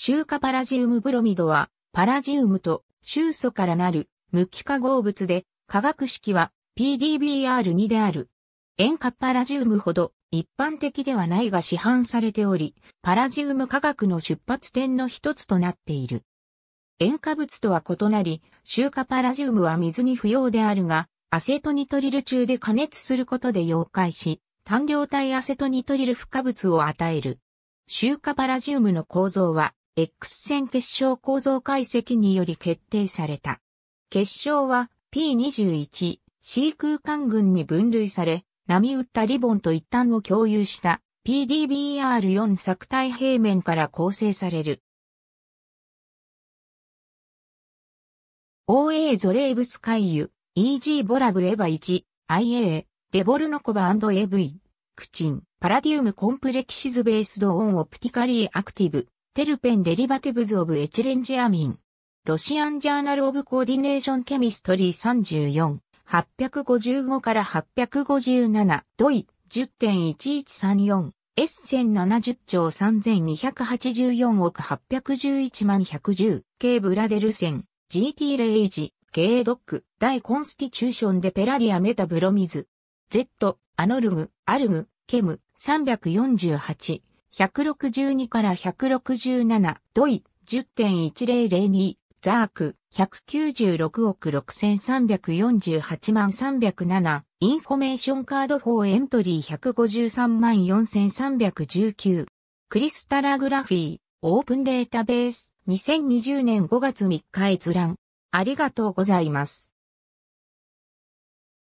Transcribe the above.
臭化パラジウムブロミドは、パラジウムと臭素からなる無機化合物で、化学式は PDBr2 である。塩化パラジウムほど一般的ではないが市販されており、パラジウム化学の出発点の一つとなっている。塩化物とは異なり、臭化パラジウムは水に不要であるが、アセトニトリル中で加熱することで溶解し、単量体アセトニトリル不加物を与える。臭化パラジウムの構造は、X 線結晶構造解析により決定された。結晶は P21、C 空間群に分類され、波打ったリボンと一端を共有した PDBR4 作体平面から構成される。OA ゾレーブス回遊、EG ボラブエヴァ1、IA、デボルノコバ &AV、クチン、パラディウムコンプレキシズベースドオンオプティカリーアクティブ、テルペンデリバティブズオブエチレンジアミン。ロシアンジャーナルオブコーディネーションケミストリー34、855から857、ドイ、10.1134、エッセン70兆3284億811万110、K ブラデルセン、GT レイジ、K ドック、大コンスティチューションでペラディアメタブロミズ、Z、アノルグ、アルグ、ケム、348、162から167、ドイ、10.1002、ザーク、196億6348万307、インフォメーションカード4エントリー153万4319、クリスタラグラフィー、オープンデータベース、2020年5月3日閲覧。ありがとうございます。